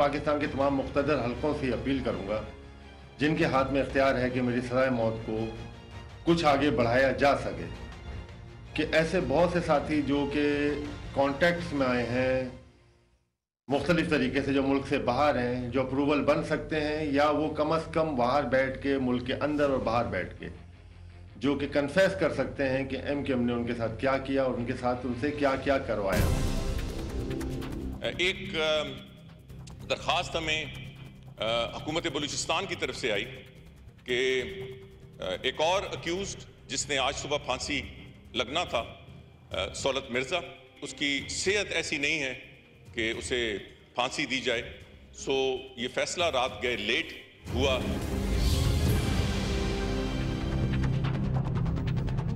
पाकिस्तान के तमाम मुख्तर हलकों से अपील करूँगा जिनके हाथ में इख्तियार है कि मेरी सजाए मौत को कुछ आगे बढ़ाया जा सके कि ऐसे बहुत से साथी जो कि कॉन्टैक्ट्स में आए हैं मुख्तलिफ तरीके से जो मुल्क से बाहर हैं जो अप्रूवल बन सकते हैं या वो कम अज़ कम बाहर बैठ के मुल्क के अंदर और बाहर बैठ के जो कि कन्फेस कर सकते हैं कि एम के एम ने उनके साथ क्या किया और उनके साथ उनसे क्या क्या करवाया एक दरख्वास्त हमें हकूमत बलूचिस्तान की तरफ से आई कि एक और अक्यूज़ जिसने आज सुबह फांसी लगना था सौलत मिर्ज़ा उसकी सेहत ऐसी नहीं है कि उसे फांसी दी जाए सो ये फैसला रात गए लेट हुआ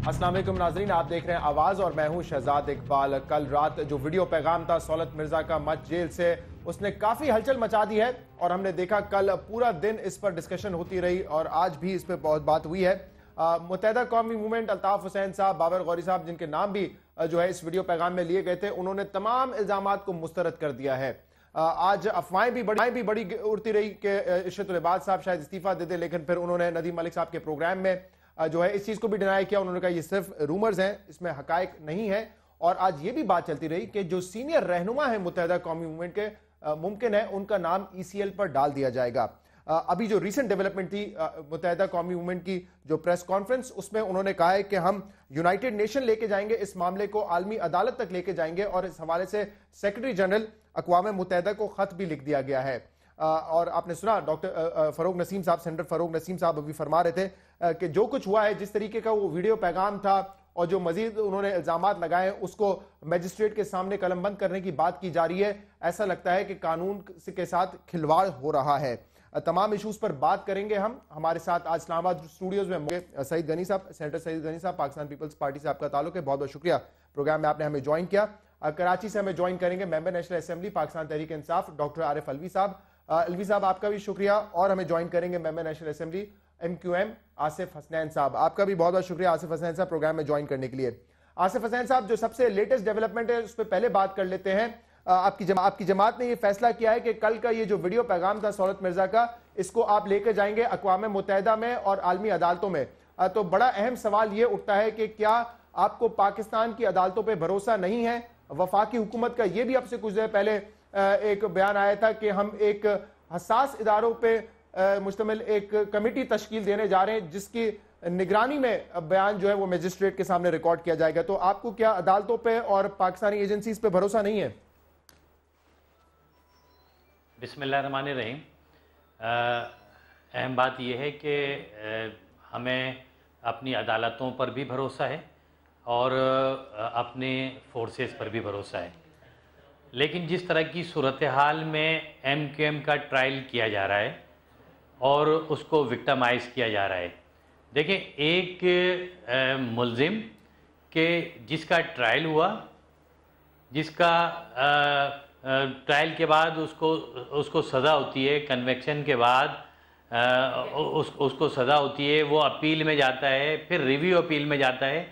असलम नाजरीन आप देख रहे हैं आवाज़ और मैं हूं शहजाद इकबाल कल रात जो वीडियो पैगाम था सौलत मिर्ज़ा का मच जेल से उसने काफ़ी हलचल मचा दी है और हमने देखा कल पूरा दिन इस पर डिस्कशन होती रही और आज भी इस पर बहुत बात हुई है मुतहदा कौमी मूवमेंट अल्ताफ़ हुसैन साहब बाबर गौरी साहब जिनके नाम भी जो है इस वीडियो पैगाम में लिए गए थे उन्होंने तमाम इल्ज़ाम को मुस्तरद कर दिया है आज अफवाहें भी बड़ी भी बड़ी उड़ती रही कि इशरत साहब शायद इस्तीफ़ा दे दें लेकिन फिर उन्होंने नदीम मलिक साहब के प्रोग्राम में जो है इस चीज को भी डिनाई किया उन्होंने कहा ये सिर्फ रूमर्स हैं इसमें हकायक नहीं है और आज ये भी बात चलती रही कि जो सीनियर रहनुमा है मुतहदा कौमी मूवमेंट के मुमकिन है उनका नाम ई e पर डाल दिया जाएगा अभी जो रिसेंट डेवलपमेंट थी मुतहदा कौमी मूवमेंट की जो प्रेस कॉन्फ्रेंस उसमें उन्होंने कहा है कि हम यूनाइटेड नेशन लेके जाएंगे इस मामले को आलमी अदालत तक लेके जाएंगे और इस हवाले से सेक्रेटरी जनरल अकवाम मुतहदा को ख़त भी लिख दिया गया है और आपने सुना डॉक्टर फरोग नसीम साहब सेंटर फरोग नसीम साहब अभी फरमा रहे थे कि जो कुछ हुआ है जिस तरीके का वो वीडियो पैगाम था और जो मजीद उन्होंने इल्जाम लगाए उसको मजिस्ट्रेट के सामने कलम बंद करने की बात की जा रही है ऐसा लगता है कि कानून के साथ खिलवाड़ हो रहा है तमाम इशूज पर बात करेंगे हम हमारे साथ आज इस्लामाबाद स्टूडियोज में सईद गनी साहब सेंटर सईद गनी साहब पाकिस्तान पीपल्स पार्टी से आपका ताल्लुक है बहुत बहुत शुक्रिया प्रोग्राम में आपने हमें ज्वाइन किया कराची से हमें ज्वाइन करेंगे member National Assembly Pakistan Tehreek Insaf doctor Arif Alvi साहब अलवी साहब आपका भी शुक्रिया और हमें ज्वाइन करेंगे member National Assembly M Q M Asif Hasnain साहब आपका भी बहुत बहुत शुक्रिया आसिफ हसनैन साहब प्रोग्राम में ज्वाइन करने के लिए आसिफ हसनैन साहब जो सबसे लेटेस्ट डेवलपमेंट है उस पर पहले बात कर लेते हैं आपकी जमा, आपकी जमात ने यह फैसला किया है कि कल का ये जो वीडियो पैगाम था सौरत मिर्जा का इसको आप लेकर जाएंगे अकवा मुतहदा में और आलमी अदालतों में तो बड़ा अहम सवाल ये उठता है कि क्या आपको पाकिस्तान की अदालतों पर भरोसा नहीं है वफाकी हुकूमत का ये भी आपसे कुछ देर पहले एक बयान आया था कि हम एक हसास इदारों पर मुश्तमिल एक कमेटी तश्कील देने जा रहे हैं जिसकी निगरानी में बयान जो है वो मजिस्ट्रेट के सामने रिकॉर्ड किया जाएगा तो आपको क्या अदालतों पे और पाकिस्तानी एजेंसीज पे भरोसा नहीं है बिस्मिल्लाहमान रहीम अहम बात यह है कि हमें अपनी अदालतों पर भी भरोसा है और अपने फोर्सेस पर भी भरोसा है लेकिन जिस तरह की सूरत हाल में एम क्यू एम का ट्रायल किया जा रहा है और उसको विक्टमाइज़ किया जा रहा है देखें एक मुलजिम के जिसका ट्रायल हुआ जिसका ट्रायल के बाद उसको उसको सज़ा होती है कन्वेक्शन के बाद उस, उसको सज़ा होती है वो अपील में जाता है फिर रिव्यू अपील में जाता है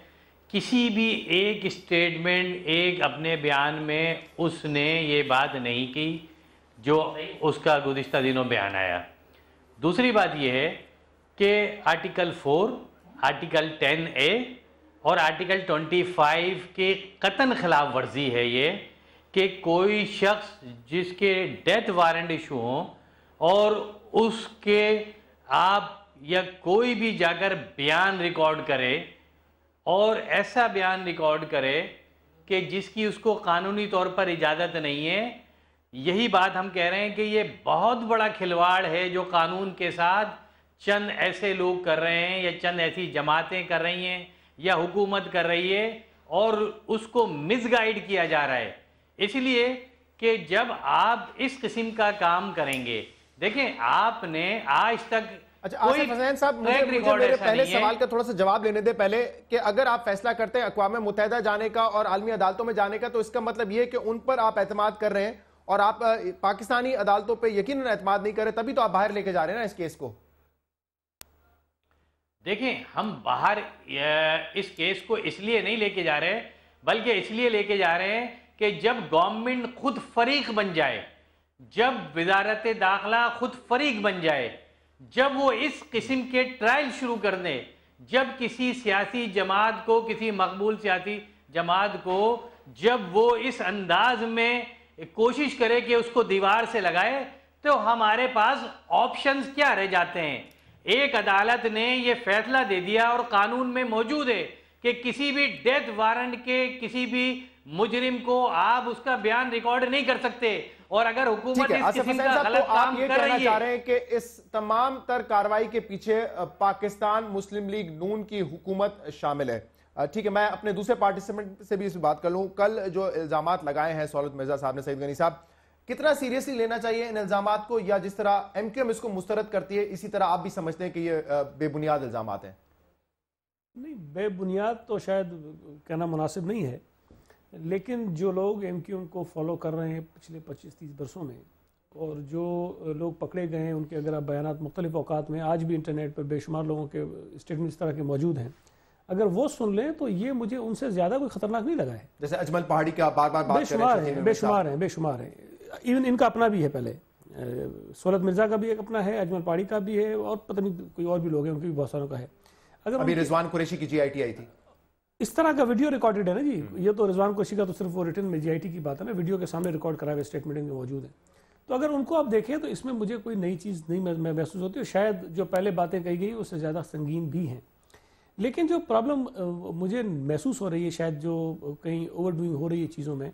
किसी भी एक स्टेटमेंट एक अपने बयान में उसने ये बात नहीं की जो उसका गुज्त दिनों बयान आया दूसरी बात यह है कि article four article ten A और आर्टिकल ट्वेंटी फाइव के कतन खिलाफ वर्जी है ये कि कोई शख्स जिसके डेथ वारंट इशू हो और उसके आप या कोई भी जाकर बयान रिकॉर्ड करे और ऐसा बयान रिकॉर्ड करे कि जिसकी उसको कानूनी तौर पर इजाज़त नहीं है यही बात हम कह रहे हैं कि ये बहुत बड़ा खिलवाड़ है जो कानून के साथ चंद ऐसे लोग कर रहे हैं या चंद ऐसी जमातें कर रही हैं या हुकूमत कर रही है और उसको मिसगाइड किया जा रहा है इसलिए कि जब आप इस किस्म का काम करेंगे देखें आपने आज तक अच्छा हसैन साहब मुझे, मुझे मेरे पहले सवाल का थोड़ा सा जवाब लेने दे पहले कि अगर आप फैसला करते हैं अकवा मुतहदा जाने का और आलमी अदालतों में जाने का तो इसका मतलब ये कि उन पर आप एतम कर रहे हैं और आप पाकिस्तानी अदालतों पर यकीन एतमाद नहीं करें तभी तो आप बाहर लेके जा रहे हैं ना इस केस को देखें हम बाहर इस केस को इसलिए नहीं लेके जा रहे बल्कि इसलिए लेके जा रहे हैं कि जब गवर्नमेंट खुद फरीक बन जाए जब वजारत दाखला खुद फरीक बन जाए जब वो इस किस्म के ट्रायल शुरू कर दें जब किसी सियासी जमात को किसी मकबूल सियासी जमात को जब वो इस अंदाज में एक कोशिश करे कि उसको दीवार से लगाए तो हमारे पास ऑप्शंस क्या रह जाते हैं एक अदालत ने यह फैसला दे दिया और कानून में मौजूद है कि किसी भी डेथ वारंट के किसी भी मुजरिम को आप उसका बयान रिकॉर्ड नहीं कर सकते और अगर हुकूमत इस का तो गलत तो काम कर रही है रहे कि इस तमाम तर कार्रवाई के पीछे पाकिस्तान मुस्लिम लीग नून की हुकूमत शामिल है ठीक है मैं अपने दूसरे पार्टिसिपेंट से भी इस बात कर लूँ कल जो इल्जाम लगाए हैं सौलत मिर्जा साहब ने सईद गनी साहब कितना सीरियसली लेना चाहिए इन इल्जाम को या जिस तरह एम क्यू एम इसको मुस्तरद करती है इसी तरह आप भी समझते हैं कि ये बेबुनियाद इल्जाम हैं नहीं बेबुनियाद तो शायद कहना मुनासिब नहीं है लेकिन जो लोग एम क्यू एम को फॉलो कर रहे हैं पिछले पच्चीस तीस बरसों में और जो लोग पकड़े गए हैं उनके अगर आप बयान मुख्तलिफ अवकात में आज भी इंटरनेट पर बेशुमार लोगों के स्टेटमेंट इस तरह के मौजूद हैं अगर वो सुन लें तो ये मुझे उनसे ज्यादा कोई खतरनाक नहीं लगा है जैसे अजमल पहाड़ी का बार बार बेशुमार है बेशुमार है बेशुमार है इवन इनका अपना भी है पहले सोलत मिर्जा का भी एक अपना है अजमल पहाड़ी का भी है और पता नहीं कोई और भी लोग हैं उनके भी बहुत सारों का है अगर अभी रिजवान कुरेशी की जी आई थी इस तरह का वीडियो रिकॉर्डेड है ना जी हम्म। ये तो रिजवान कुरेशी का तो सिर्फ वो रिटर्न में जी की बात है ना वीडियो के सामने रिकॉर्ड करा हुआ स्टेटमेंट में मौजूद है तो अगर उनको आप देखें तो इसमें मुझे कोई नई चीज़ नहीं महसूस होती है शायद जो पहले बातें कही गई उससे ज़्यादा संगीन भी हैं लेकिन जो प्रॉब्लम मुझे महसूस हो रही है शायद जो कहीं ओवर डूइंग हो रही है चीज़ों में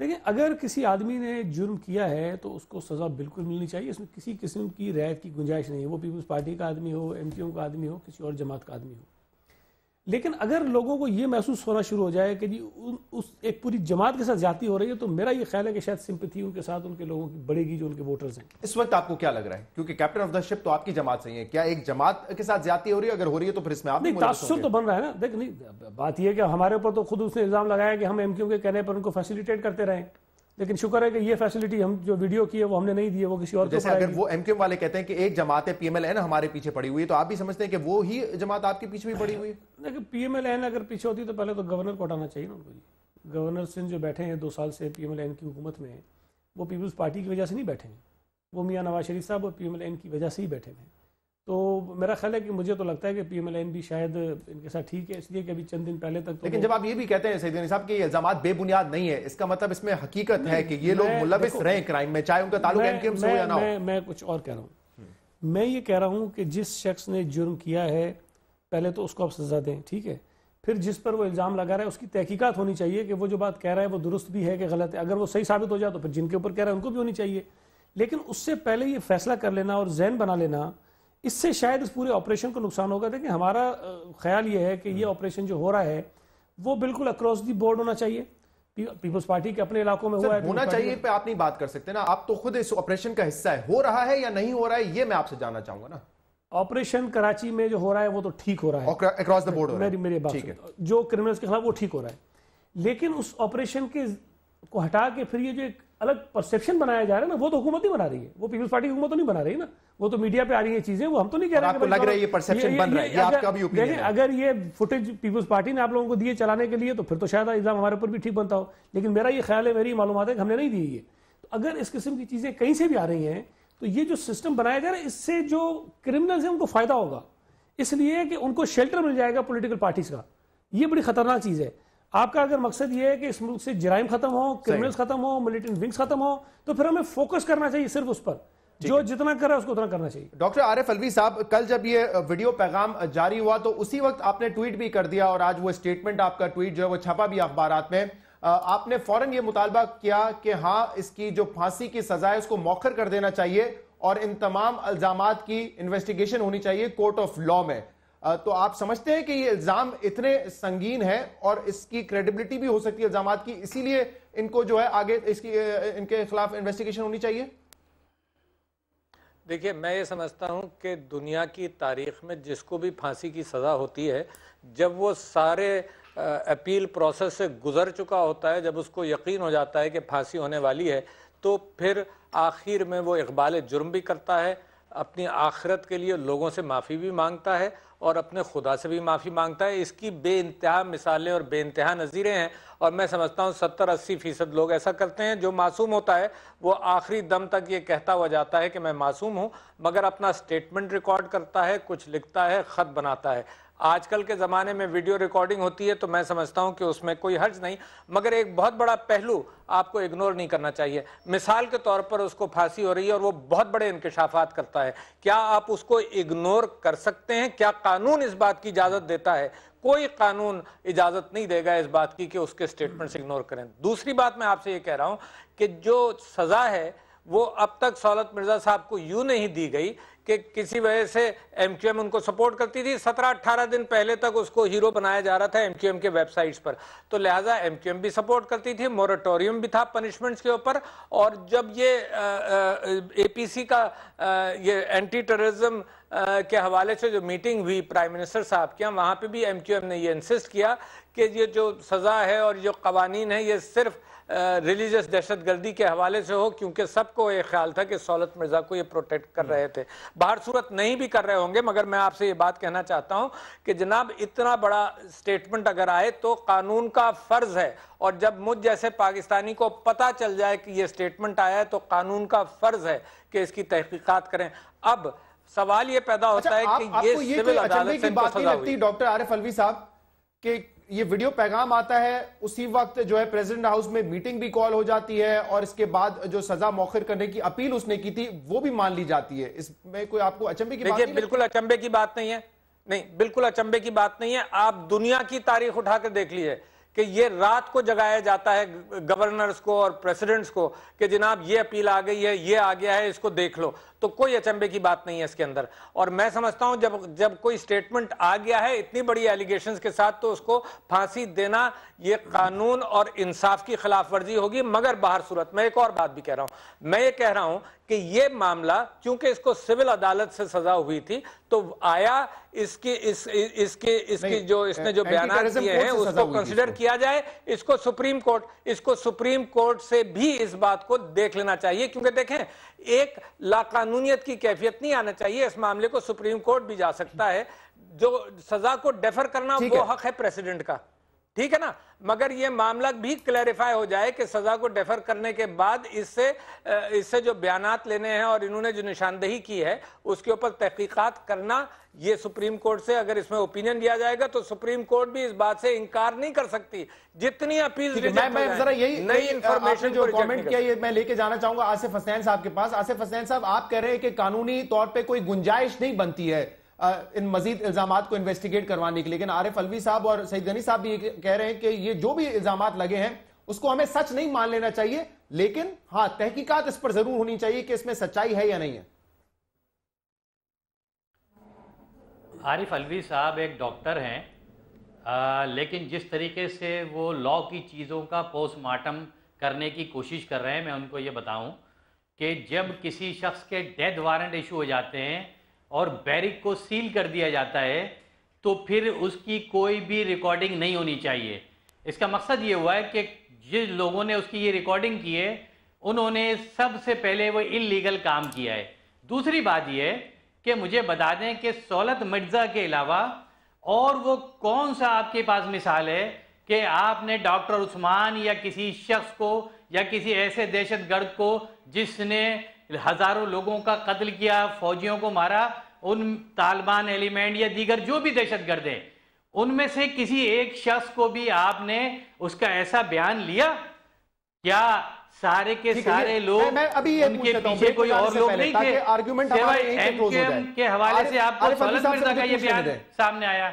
देखिए अगर किसी आदमी ने जुर्म किया है तो उसको सज़ा बिल्कुल मिलनी चाहिए इसमें किसी किस्म की रियायत की गुंजाइश नहीं है वो पीपल्स पार्टी का आदमी हो एम का आदमी हो किसी और जमात का आदमी हो लेकिन अगर लोगों को ये महसूस होना शुरू हो जाए कि जी उस एक पूरी जमात के साथ जाती हो रही है तो मेरा ये ख्याल है कि शायद सिंपथी उनके साथ उनके लोगों की बढ़ेगी जो उनके वोटर्स हैं इस वक्त आपको क्या लग रहा है क्योंकि कैप्टन ऑफ द शिप तो आपकी जमात से ही है क्या एक जमात के साथ जाती हो रही है अगर हो रही है तो फिर इसमें आप नहीं तासर तो बन रहा है ना देख नहीं बात यह है कि हमारे ऊपर तो खुद उसने इल्ज़ाम लगाया कि हम एम के कहने पर उनको फैसिलिटेट करते रहें लेकिन शुक्र है कि ये फैसिलिटी हम जो वीडियो की है वो हमने नहीं दी है वो किसी और जैसे अगर वो एमकेएम वाले कहते हैं कि एक जमात है पीएमएलएन हमारे पीछे पड़ी हुई है तो आप भी समझते हैं कि वो ही जमात आपके पीछे भी पड़ी हुई है देखिए पीएमएलएन अगर पीछे होती तो पहले तो गवर्नर को हटाना चाहिए ना उनको जी गवर्नर सिंह जो बैठे हैं दो साल से पीएमएलएन की हुकूमत में वो पीपल्स पार्टी की वजह से नहीं बैठे हैं वो मियाँ नवाज शरीफ साहब और पी की वजह से ही बैठे हैं तो मेरा ख्याल है कि मुझे तो लगता है कि पी एम एल एन भी शायद इनके साथ ठीक है इसलिए कि अभी चंद दिन पहले तक तो लेकिन जब आप ये भी कहते हैं सईदी साहब कि इल्जाम बेबुनियाद नहीं है इसका मतलब इसमें हकीकत है कि ये लोग मुलविस रहे क्राइम में चाहे उनका ताल्लुक एनकेएम से हो या ना हो मैं कुछ और कह रहा हूँ मैं ये कह रहा हूँ कि जिस शख्स ने जुर्म किया है पहले तो उसको आप सजा दें ठीक है फिर जिस पर वो इल्ज़ाम लगा रहा है उसकी तहकीकात होनी चाहिए कि वो जो बात कह रहा है वो दुरुस्त भी है कि गलत है अगर वो सही साबित हो जाए तो फिर जिनके ऊपर कह रहा है उनको भी होनी चाहिए लेकिन उससे पहले ये फैसला कर लेना और जहन बना लेना इससे शायद इस पूरे ऑपरेशन को नुकसान होगा देखिए हमारा ख्याल ये है कि ये ऑपरेशन जो हो रहा है वो बिल्कुल अक्रॉस दी बोर्ड होना चाहिए पीपल्स पार्टी के अपने इलाकों में हुआ है होना चाहिए पे आप नहीं बात कर सकते ना आप तो खुद इस ऑपरेशन का हिस्सा है हो रहा है या नहीं हो रहा है ये मैं आपसे जानना चाहूंगा ना ऑपरेशन कराची में जो हो रहा है वो तो ठीक हो रहा है अक्रॉस द बोर्ड हो रहा है जो क्रिमिनल्स के खिलाफ वो ठीक हो रहा है लेकिन उस ऑपरेशन के को हटा के फिर ये जो एक अलग परसेप्शन बनाया जा रहा है ना वो तो हुकूमत ही बना रही है वो पीपल्स पार्टी हुकूमत तो नहीं बना रही ना वो तो मीडिया पे आ रही है चीजें वो हम तो नहीं कह रहे हैं लग रहा है ये परसेप्शन बन रहा है ये आपका भी ओपिनियन है अगर ये फुटेज पीपल्स पार्टी ने आप लोगों को दिए चलाने के लिए तो फिर तो शायद इल्ज़ाम हमारे ऊपर भी ठीक बनता हो लेकिन मेरा ये ख्याल है मेरी मालूम है कि हमने नहीं दी ये तो अगर इस किस्म की चीज़ें कहीं से भी आ रही हैं तो ये जो सिस्टम बनाया जा रहा है इससे जो क्रिमिनल्स हैं उनको फ़ायदा होगा इसलिए कि उनको शेल्टर मिल जाएगा पोलिटिकल पार्टीज़ का ये बड़ी ख़तरनाक चीज़ है आपका अगर मकसद ये है कि इस मुल्क से जराइम खत्म हो क्रिमिनल्स खत्म हो मिलिटेंट विंग्स खत्म हो तो फिर हमें फोकस करना चाहिए सिर्फ उस पर जो जितना कर रहा है उसको उतना करना चाहिए डॉक्टर आरिफ अलवी साहब कल जब ये वीडियो पैगाम जारी हुआ तो उसी वक्त आपने ट्वीट भी कर दिया और आज वो स्टेटमेंट आपका ट्वीट जो है वो छपा भी अखबार में आपने फौरन ये मुतालबा किया कि हाँ इसकी जो फांसी की सजा है उसको मौखर कर देना चाहिए और इन तमाम अल्जाम की इन्वेस्टिगेशन होनी चाहिए कोर्ट ऑफ लॉ में तो आप समझते हैं कि ये इल्जाम इतने संगीन है और इसकी क्रेडिबिलिटी भी हो सकती है इल्जाम की इसीलिए इनको जो है आगे इसकी इनके खिलाफ इन्वेस्टिगेशन होनी चाहिए देखिए मैं ये समझता हूँ कि दुनिया की तारीख में जिसको भी फांसी की सज़ा होती है जब वो सारे अपील प्रोसेस से गुजर चुका होता है जब उसको यकीन हो जाता है कि फांसी होने वाली है तो फिर आखिर में वो इकबाल जुर्म भी करता है अपनी आखिरत के लिए लोगों से माफ़ी भी मांगता है और अपने खुदा से भी माफ़ी मांगता है इसकी बे इंतहा मिसालें और बे इंतहा नज़ीरें हैं और मैं समझता हूँ सत्तर अस्सी फ़ीसद लोग ऐसा करते हैं जो मासूम होता है वो आखिरी दम तक ये कहता हुआ जाता है कि मैं मासूम हूँ मगर अपना स्टेटमेंट रिकॉर्ड करता है कुछ लिखता है ख़त बनाता है आजकल के ज़माने में वीडियो रिकॉर्डिंग होती है तो मैं समझता हूं कि उसमें कोई हर्ज नहीं मगर एक बहुत बड़ा पहलू आपको इग्नोर नहीं करना चाहिए मिसाल के तौर पर उसको फांसी हो रही है और वो बहुत बड़े इंकशाफात करता है क्या आप उसको इग्नोर कर सकते हैं क्या कानून इस बात की इजाज़त देता है कोई कानून इजाज़त नहीं देगा इस बात की कि उसके स्टेटमेंट्स इग्नोर करें दूसरी बात मैं आपसे ये कह रहा हूँ कि जो सज़ा है वो अब तक सौलत मिर्ज़ा साहब को यूँ नहीं दी गई कि किसी वजह से एमक्यूएम उनको सपोर्ट करती थी सत्रह अट्ठारह दिन पहले तक उसको हीरो बनाया जा रहा था एमक्यूएम के वेबसाइट्स पर तो लिहाजा एमक्यूएम भी सपोर्ट करती थी मोरेटोरियम भी था पनिशमेंट्स के ऊपर और जब ये एपीसी का आ, ये एंटी टेररिज्म के हवाले से जो मीटिंग हुई प्राइम मिनिस्टर साहब के यहाँ वहाँ पर भी एम ने ये इंसिस्ट किया कि ये जो सज़ा है और जो कवानीन है ये सिर्फ़ रिलीजियस दहशत गर्दी के हवाले से हो क्योंकि सबको ये ख्याल था कि सौलत मिर्ज़ा को ये प्रोटेक्ट कर रहे थे बाहर सूरत नहीं भी कर रहे होंगे मगर मैं आपसे ये बात कहना चाहता हूँ कि जनाब इतना बड़ा स्टेटमेंट अगर आए तो कानून का फ़र्ज़ है और जब मुझ जैसे पाकिस्तानी को पता चल जाए कि ये स्टेटमेंट आया है तो कानून का फ़र्ज़ है कि इसकी तहकीकत करें अब सवाल ये पैदा अच्छा, होता अच्छा, है कि ये सिविल अदालत से बात नहीं लगती डॉक्टर आरिफ अलवी साहब कि ये वीडियो पैगाम आता है उसी वक्त जो है प्रेसिडेंट हाउस में मीटिंग भी कॉल हो जाती है और इसके बाद जो सजा मौखिर करने की अपील उसने की थी वो भी मान ली जाती है इसमें कोई आपको अचंभे की बात बिल्कुल अचंबे की बात नहीं है नहीं बिल्कुल अचंभे की बात नहीं है आप दुनिया की तारीख उठाकर देख लीजिए कि ये रात को जगाया जाता है गवर्नर्स को और प्रेसिडेंट्स को कि जनाब ये अपील आ गई है ये आ गया है इसको देख लो तो कोई अचंभे की बात नहीं है इसके अंदर और मैं समझता हूं जब जब कोई स्टेटमेंट आ गया है इतनी बड़ी एलिगेशंस के साथ तो उसको फांसी देना ये कानून और इंसाफ की खिलाफ वर्जी होगी मगर बाहर सूरत मैं एक और बात भी कह रहा हूं मैं ये कह रहा हूं कि ये मामला क्योंकि इसको सिविल अदालत से सजा हुई थी तो आया इसकी इस, इस इसके इसकी जो इसने जो बयान दिए हैं उसको कंसिडर किया जाए इसको सुप्रीम कोर्ट इसको सुप्रीम कोर्ट से भी इस बात को देख लेना चाहिए क्योंकि देखें एक लाकानूनीत की कैफियत नहीं आना चाहिए इस मामले को सुप्रीम कोर्ट भी जा सकता है जो सजा को डेफर करना वो हक है प्रेसिडेंट का ठीक है ना मगर ये मामला भी क्लैरिफाई हो जाए कि सजा को डेफर करने के बाद इससे इससे जो बयान लेने हैं और इन्होंने जो निशानदेही की है उसके ऊपर तहकीकत करना ये सुप्रीम कोर्ट से अगर इसमें ओपिनियन दिया जाएगा तो सुप्रीम कोर्ट भी इस बात से इनकार नहीं कर सकती जितनी अपील यही नई इंफॉर्मेशन जो कमेंट किया ये मैं लेके जाना चाहूंगा आसिफ हसैन साहब के पास आसिफ हसैन साहब आप कह रहे हैं कि कानूनी तौर पर कोई गुंजाइश नहीं बनती है इन मजीद इल्जाम को इन्वेस्टिगेट करवाने के लिए लेकिन आरिफ अलवी साहब और सईद गनी साहब भी ये कह रहे हैं कि ये जो भी इल्जाम लगे हैं उसको हमें सच नहीं मान लेना चाहिए लेकिन हाँ तहकीकात इस पर जरूर होनी चाहिए कि इसमें सच्चाई है या नहीं है आरिफ अलवी साहब एक डॉक्टर हैं आ, लेकिन जिस तरीके से वो लॉ की चीज़ों का पोस्टमार्टम करने की कोशिश कर रहे हैं मैं उनको ये बताऊं कि जब किसी शख्स के डेथ वारंट इशू हो जाते हैं और बैरिक को सील कर दिया जाता है तो फिर उसकी कोई भी रिकॉर्डिंग नहीं होनी चाहिए इसका मकसद ये हुआ है कि जिन लोगों ने उसकी ये रिकॉर्डिंग की है उन्होंने सबसे पहले वो इलीगल काम किया है दूसरी बात यह कि मुझे बता दें कि सौलत मिर्ज़ा के अलावा और वो कौन सा आपके पास मिसाल है कि आपने डॉक्टर उस्मान या किसी शख्स को या किसी ऐसे दहशत गर्द को जिसने हज़ारों लोगों का कत्ल किया फौजियों को मारा उन तालिबान एलिमेंट या दीगर जो भी दहशत गर्द हैं उनमें से किसी एक शख्स को भी आपने उसका ऐसा बयान लिया क्या सारे के सारे लोग मैं, मैं अभी ये उनके पीछे कोई और लोग नहीं थे आर्ग्यूमेंट के हवाले से आपको ये बयान सामने आया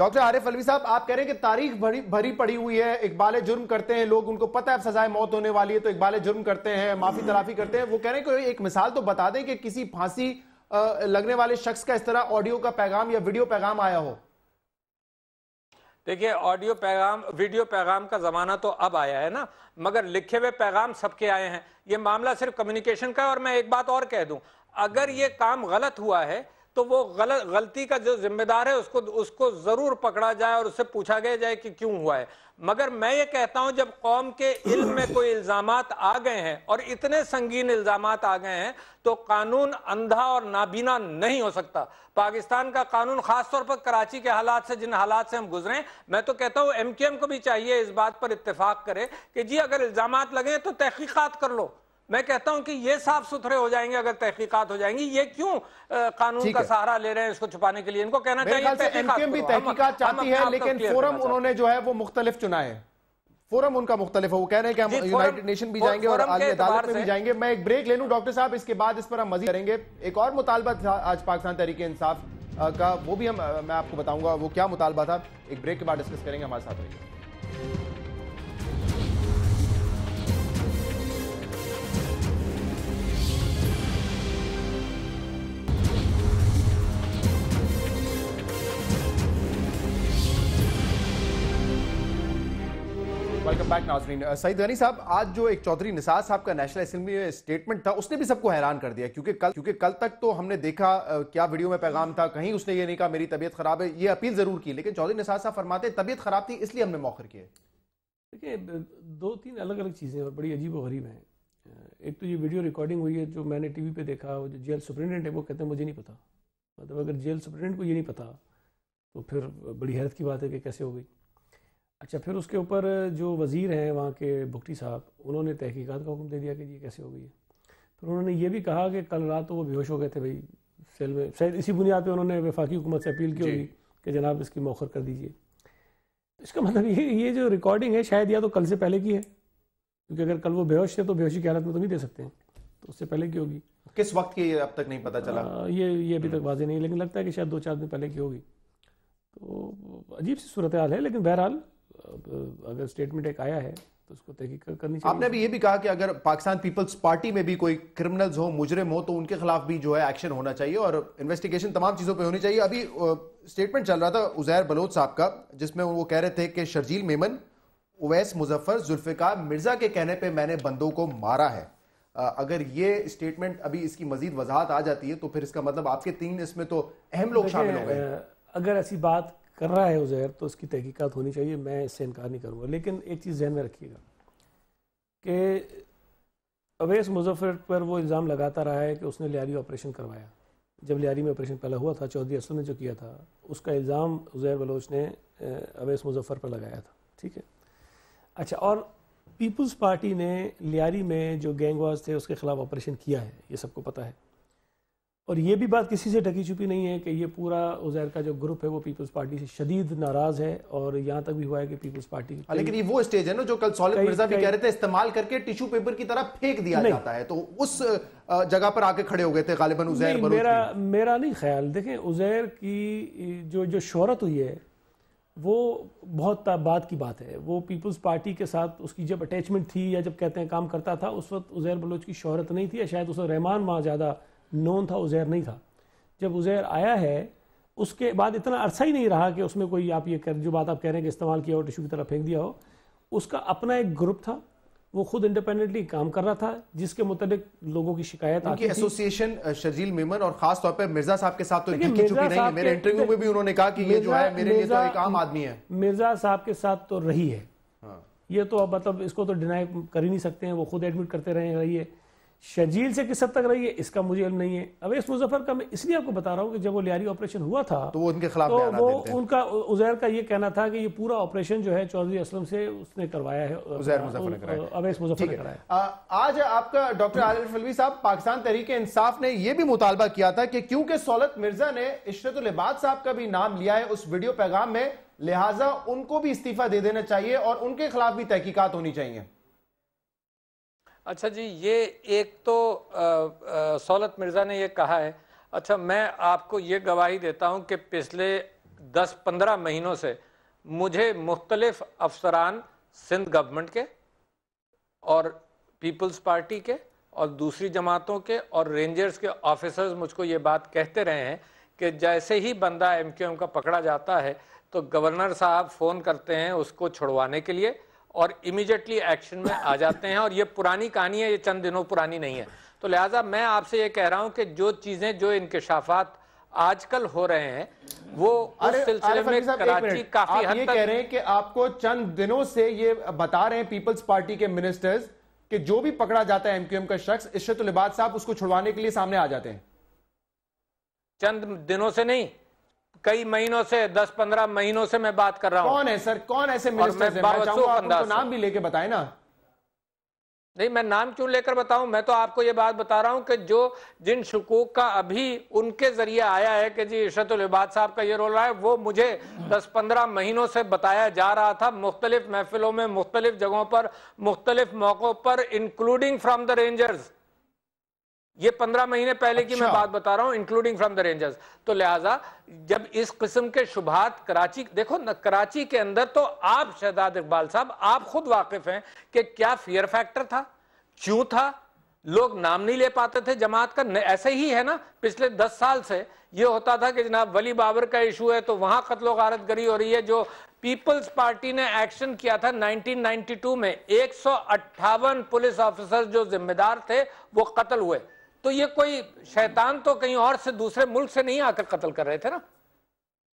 डॉक्टर आरिफ अलवी साहब आप कह रहे हैं कि तारीख भरी भरी पड़ी हुई है इकबाल जुर्म करते हैं लोग उनको पता है सजाए मौत होने वाली है तो इकबाल जुर्म करते हैं माफी तलाफी करते हैं वो कह रहे हैं कि एक मिसाल तो बता दें कि किसी फांसी लगने वाले शख्स का इस तरह ऑडियो का पैगाम या वीडियो पैगाम आया हो देखिए ऑडियो पैगाम वीडियो पैगाम का ज़माना तो अब आया है ना मगर लिखे हुए पैगाम सबके आए हैं ये मामला सिर्फ कम्युनिकेशन का है और मैं एक बात और कह दूं अगर ये काम गलत हुआ है तो वो गलत गलती का जो जिम्मेदार है उसको उसको ज़रूर पकड़ा जाए और उससे पूछा गया जाए कि क्यों हुआ है मगर मैं ये कहता हूं जब कौम के इल्म में कोई इल्ज़ाम आ गए हैं और इतने संगीन इल्ज़ाम आ गए हैं तो कानून अंधा और नाबीना नहीं हो सकता पाकिस्तान का कानून खासतौर पर कराची के हालात से जिन हालात से हम गुजरे मैं तो कहता हूँ एम को भी चाहिए इस बात पर इतफाक करे कि जी अगर इल्ज़ाम लगे तो तहकीकत कर लो मैं कहता हूं कि ये साफ सुथरे हो जाएंगे अगर तहकीकत हो जाएंगी ये क्यों आ, कानून का सहारा ले रहे हैं इसको छुपाने के लिए इनको कहना चाहिए भी तहकीकात चाहती है लेकिन फोरम उन्होंने जो है वो मुख्तलिफ चुना है फोरम उनका मुख्तलिफ है वो कह रहे हैं कि हम यूनाइटेड नेशन भी जाएंगे और आलमी अदालत में भी जाएंगे मैं एक ब्रेक ले लूँ डॉक्टर साहब इसके बाद इस पर हम मजीद करेंगे एक और मुतालबा था आज पाकिस्तान तहरीक इंसाफ का वो भी हम मैं आपको बताऊंगा वो क्या मुतालबा था एक ब्रेक के बाद डिस्कस करेंगे हमारे साथ रहेंगे बैक नाजरीन सईद गनी साहब आज जो एक चौधरी निसार साहब का नेशनल असेंबली में स्टेटमेंट था उसने भी सबको हैरान कर दिया क्योंकि कल क्योंकि कल तक तो हमने देखा क्या वीडियो में पैगाम था कहीं उसने ये नहीं कहा मेरी तबीयत खराब है ये अपील जरूर की लेकिन चौधरी निसार साहब फरमाते तबीयत खराब थी इसलिए हमने मौखर किए देखिए दो तीन अलग अलग चीज़ें और बड़ी अजीब गरीब हैं एक तो ये वीडियो रिकॉर्डिंग हुई है जो मैंने वी पर देखा जो जेल सुप्रिटेंडेंट है वो कहते हैं मुझे नहीं पता मतलब अगर जेल सुप्रिटेंडेंट को ये नहीं पता तो फिर बड़ी हैरत की बात है कि कैसे हो गई अच्छा फिर उसके ऊपर जो वज़ीर हैं वहाँ के भुट्टी साहब उन्होंने तहकीकात का हुक्म दे दिया कि ये कैसे हो गई है फिर उन्होंने ये भी कहा कि कल रात तो वो बेहोश हो गए थे भाई सेल में शायद इसी बुनियाद पर उन्होंने वफाकी हुकूमत से अपील की होगी कि जनाब इसकी मौखर कर दीजिए तो इसका मतलब ये ये जो रिकॉर्डिंग है शायद या तो कल से पहले की है क्योंकि अगर कल वो बेहोश थे तो बेहोशी की हालत में तो नहीं दे सकते हैं तो उससे पहले की होगी किस वक्त की अब तक नहीं पता चला आ, ये ये अभी हम्म। तक वाजी नहीं लेकिन लगता है कि शायद दो चार दिन पहले की होगी तो अजीब सी सूरत हाल है लेकिन बहरहाल अगर स्टेटमेंट एक आया है तो उसको तहकीक करनी चाहिए आपने भी ये भी कहा कि अगर पाकिस्तान पीपल्स पार्टी में भी कोई क्रिमिनल्स हो मुजरिम हो तो उनके खिलाफ भी जो है एक्शन होना चाहिए और इन्वेस्टिगेशन तमाम चीज़ों पर होनी चाहिए अभी स्टेटमेंट चल रहा था उजैर बलोच साहब का जिसमें वो कह रहे थे कि शर्जील मेमन उवैस मुजफ्फर जुल्फ़िकार मिर्ज़ा के कहने पर मैंने बंदों को मारा है अगर ये स्टेटमेंट अभी इसकी मजीद वजाहत आ जाती है तो फिर इसका मतलब आपके तीन इसमें तो अहम लोग शामिल हो गए अगर ऐसी बात कर रहा है उजैर तो उसकी तहकीकात होनी चाहिए मैं इससे इनकार नहीं करूँगा लेकिन एक चीज़ जहन में रखिएगा कि अवैस मुजफ्फर पर वो इल्ज़ाम लगाता रहा है कि उसने लियारी ऑपरेशन करवाया जब लियारी में ऑपरेशन पहला हुआ था चौधरी असलम ने जो किया था उसका इल्ज़ाम उजैर बलोच ने अवैस मुजफ्फर पर लगाया था ठीक है अच्छा और पीपल्स पार्टी ने लियारी में जो गैंगवाज थे उसके खिलाफ ऑपरेशन किया है ये सबको पता है और ये भी बात किसी से ढकी छुपी नहीं है कि ये पूरा उजैर का जो ग्रुप है वो पीपल्स पार्टी से शदीद नाराज है और यहाँ तक भी हुआ है कि पीपल्स पार्टी हाँ, लेकिन ये वो स्टेज है ना जो कल सौलिद मिर्जा भी कह रहे थे इस्तेमाल करके टिश्यू पेपर की तरह फेंक दिया जाता है तो उस जगह पर आके खड़े हो गए थे गालिबन उजैर मेरा मेरा नहीं ख्याल देखें उजैर की जो जो शहरत हुई है वो बहुत बात की बात है वो पीपल्स पार्टी के साथ उसकी जब अटैचमेंट थी या जब कहते हैं काम करता था उस वक्त उजैर बलोच की शहरत नहीं थी या शायद उस वक्त रहमान वहाँ ज़्यादा नोन था उज़ैर नहीं था जब उज़ैर आया है उसके बाद इतना अरसा ही नहीं रहा कि उसमें कोई आप ये कर जो बात आप कह रहे हैं कि इस्तेमाल किया हो टिशू की तरह फेंक दिया हो उसका अपना एक ग्रुप था वो खुद इंडिपेंडेंटली काम कर रहा था जिसके मुताबिक लोगों की शिकायत आती एसोसिएशन शर्जील मेमन और खास तौर पर मिर्जा साहब के साथ तो चुकी नहीं है मेरे इंटरव्यू में भी उन्होंने कहा कि ये जो है मेरे लिए तो एक आम आदमी है मिर्जा साहब के साथ तो रही है हाँ। ये तो अब मतलब इसको तो डिनाई कर ही नहीं सकते हैं वो खुद एडमिट करते रहे रही है शजील से किस हद तक रही है इसका मुझे इल्म नहीं है अवेश मुजफ्फर का मैं इसलिए आपको बता रहा हूँ कि जब वो लियारी ऑपरेशन हुआ था तो वो उनके खिलाफ तो वो उनका उजैर का ये कहना था कि ये पूरा ऑपरेशन जो है चौधरी असलम से उसने करवाया है मुजफ्फर अवेश मुजफ्फर ने कराया आज आपका डॉक्टर आदिल साहब पाकिस्तान तहरीक इंसाफ ने यह भी मुतालबा किया था कि क्योंकि सौलत मिर्जा ने इशरत लिबाद साहब का भी नाम लिया है उस वीडियो पैगाम में लिहाजा उनको भी इस्तीफा दे देना चाहिए और उनके खिलाफ भी तहकीकत होनी चाहिए अच्छा जी ये एक तो सौलत मिर्ज़ा ने ये कहा है अच्छा मैं आपको ये गवाही देता हूँ कि पिछले 10-15 महीनों से मुझे मुख्तलिफ अफसरान सिंध गवर्नमेंट के और पीपल्स पार्टी के और दूसरी जमातों के और रेंजर्स के ऑफिसर्स मुझको ये बात कहते रहे हैं कि जैसे ही बंदा एम क्यू एम का पकड़ा जाता है तो गवर्नर साहब फ़ोन करते हैं उसको छुड़वाने के लिए और इमीजिएटली एक्शन में आ जाते हैं और ये पुरानी कहानी है ये चंद दिनों पुरानी नहीं है तो लिहाजा मैं आपसे ये कह रहा हूं कि जो चीज़ें जो इंकशाफात आजकल हो रहे हैं वो उस सिलसिले में कराची काफी हद तक कह रहे हैं कि आपको चंद दिनों से ये बता रहे हैं पीपल्स पार्टी के मिनिस्टर्स कि जो भी पकड़ा जाता है एमक्यूएम का शख्स इशरत लिबाद साहब उसको छुड़वाने के लिए सामने आ जाते हैं चंद दिनों से नहीं कई महीनों से दस पंद्रह महीनों से मैं बात कर रहा हूँ कौन है सर कौन ऐसे नाम भी लेके बताए ना नहीं मैं नाम क्यों लेकर बताऊं मैं तो आपको ये बात बता रहा हूं कि जो जिन शकूक का अभी उनके जरिए आया है कि जी इशरतुल इबाद साहब का ये रोल रहा है वो मुझे 10-15 महीनों से बताया जा रहा था मुख्तलिफ महफिलों में मुख्तलिफ जगहों पर मुख्तलिफ मौक़ों पर इंक्लूडिंग फ्रॉम द रेंजर्स ये पंद्रह महीने पहले अच्छा। की मैं अच्छा। बात बता रहा हूं इंक्लूडिंग फ्रॉम द रेंजर्स तो लिहाजा जब इस किस्म के शुभात कराची देखो ना कराची के अंदर तो आप शहजाद इकबाल साहब आप खुद वाकिफ हैं कि क्या फियर फैक्टर था क्यों था लोग नाम नहीं ले पाते थे जमात का ऐसे ही है ना पिछले दस साल से ये होता था कि जनाब वली बाबर का इशू है तो वहां कत्लो गारत गरी हो रही है जो पीपल्स पार्टी ने एक्शन किया था 1992 में एक पुलिस ऑफिसर जो जिम्मेदार थे वो कत्ल हुए तो ये कोई शैतान तो कहीं और से दूसरे मुल्क से नहीं आकर कत्ल कर रहे थे ना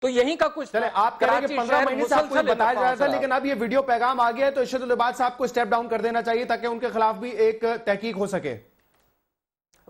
तो यही का कुछ चले आप कराची पंद्रह महीने से आपको बताया जा रहा था लेकिन अब ये वीडियो पैगाम आ गया है तो इशद साहब को स्टेप डाउन कर देना चाहिए ताकि उनके खिलाफ भी एक तहकीक हो सके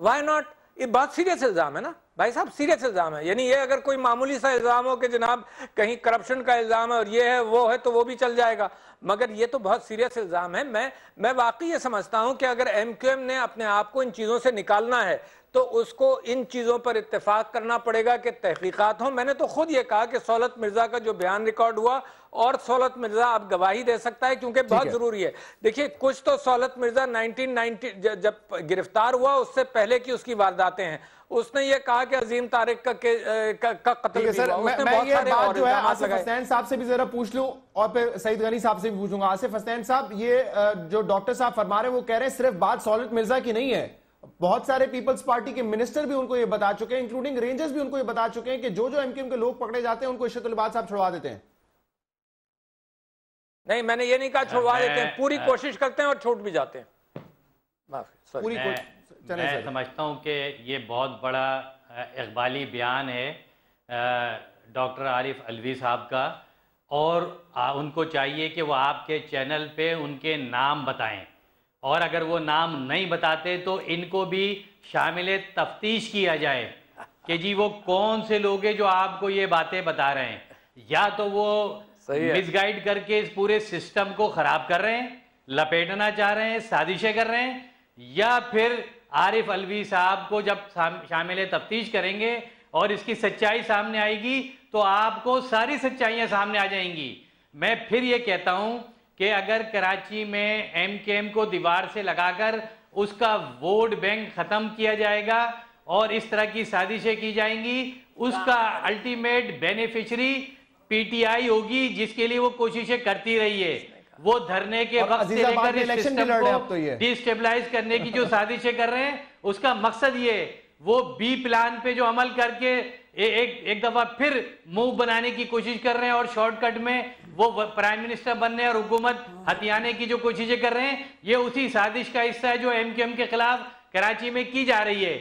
वाई नॉट ये बहुत सीरियस इल्ज़ाम है ना भाई साहब सीरियस इल्ज़ाम है यानी ये अगर कोई मामूली सा इल्ज़ाम हो कि जनाब कहीं करप्शन का इल्ज़ाम है और ये है वो है तो वो भी चल जाएगा मगर ये तो बहुत सीरियस इल्ज़ाम है मैं मैं वाकई ये समझता हूं कि अगर एम क्यू एम ने अपने आप को इन चीज़ों से निकालना है तो उसको इन चीज़ों पर इतफाक़ करना पड़ेगा कि तहकीक़ात हों मैंने तो खुद ये कहा कि सौलत मिर्ज़ा का जो बयान रिकॉर्ड हुआ और सौलत मिर्ज़ा आप गवाही दे सकता है क्योंकि बहुत ज़रूरी है देखिए कुछ तो सौलत मिर्ज़ा 1990 जब गिरफ्तार हुआ उससे पहले की उसकी वारदातें हैं उसने ये कहा कि अजीम तारिक का का, का कत्ल सर मैं, मैं जो है आसिफ साहब से भी जरा पूछ लू और फिर सईद गनी साहब से भी पूछूंगा आसिफ हसैन साहब ये जो डॉक्टर साहब फरमा रहे हैं वो कह रहे हैं सिर्फ बात सौलत मिर्जा की नहीं है बहुत सारे पीपल्स पार्टी के मिनिस्टर भी उनको ये बता चुके हैं इंक्लूडिंग रेंजर्स भी उनको ये बता चुके हैं कि जो जो एमकेएम के लोग पकड़े जाते हैं उनको इशतुलबाद साहब छुड़वा देते हैं नहीं मैंने ये नहीं कहा छुड़वा देते हैं पूरी कोशिश करते हैं और छूट भी जाते हैं पूरी मैं, मैं समझता हूँ कि ये बहुत बड़ा इकबाली बयान है डॉक्टर आरिफ अलवी साहब का और उनको चाहिए कि वो आपके चैनल पे उनके नाम बताएं और अगर वो नाम नहीं बताते तो इनको भी शामिल तफ्तीश किया जाए कि जी वो कौन से लोग हैं जो आपको ये बातें बता रहे हैं या तो वो मिसगाइड करके इस पूरे सिस्टम को खराब कर रहे हैं लपेटना चाह रहे हैं साजिशें कर रहे हैं या फिर आरिफ अलवी साहब को जब शामिल तफ्तीश करेंगे और इसकी सच्चाई सामने आएगी तो आपको सारी सच्चाइयां सामने आ जाएंगी मैं फिर ये कहता हूं कि अगर कराची में एमकेएम को दीवार से लगाकर उसका वोट बैंक खत्म किया जाएगा और इस तरह की साजिशें की जाएंगी उसका अल्टीमेट बेनिफिशरी पीटीआई होगी जिसके लिए वो कोशिशें करती रही है वो धरने के वक्त से लेकर सिस्टम को डिस्टेबलाइज तो करने की जो साजिशें कर रहे हैं उसका मकसद ये वो बी प्लान पे जो अमल करके ए, एक एक दफा फिर मूव बनाने की कोशिश कर रहे हैं और शॉर्टकट में वो प्राइम मिनिस्टर बनने और हुकूमत हथियाने की जो कोशिशें कर रहे हैं ये उसी साजिश का हिस्सा है जो एम के के खिलाफ कराची में की जा रही है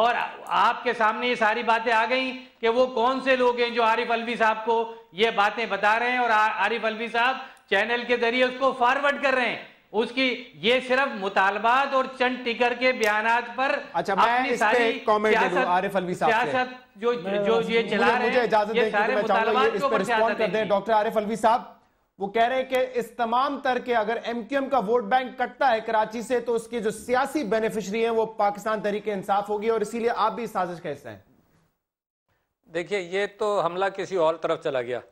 और आपके सामने ये सारी बातें आ गई कि वो कौन से लोग हैं जो आरिफ अलवी साहब को ये बातें बता रहे हैं और आरिफ अलवी साहब चैनल के जरिए उसको फॉरवर्ड कर रहे हैं उसकी ये सिर्फ मुतालबात और चंद टिकर के बयान पर अच्छा मैं इस पे कमेंट दे दूं आरिफ अलवी साहब से जो जो ये चला रहे मुझे इजाजत दें कि मैं इस पर रिस्पॉन्ड कर दें डॉक्टर आरिफ अलवी साहब वो कह रहे हैं कि इस तमाम तर के अगर एमक्यूएम का वोट बैंक कटता है कराची से तो उसकी जो सियासी बेनिफिशरी है वो पाकिस्तान तरीके इंसाफ होगी और इसीलिए आप भी साजिश का हिस्सा हैं देखिए ये तो हमला किसी और तरफ चला गया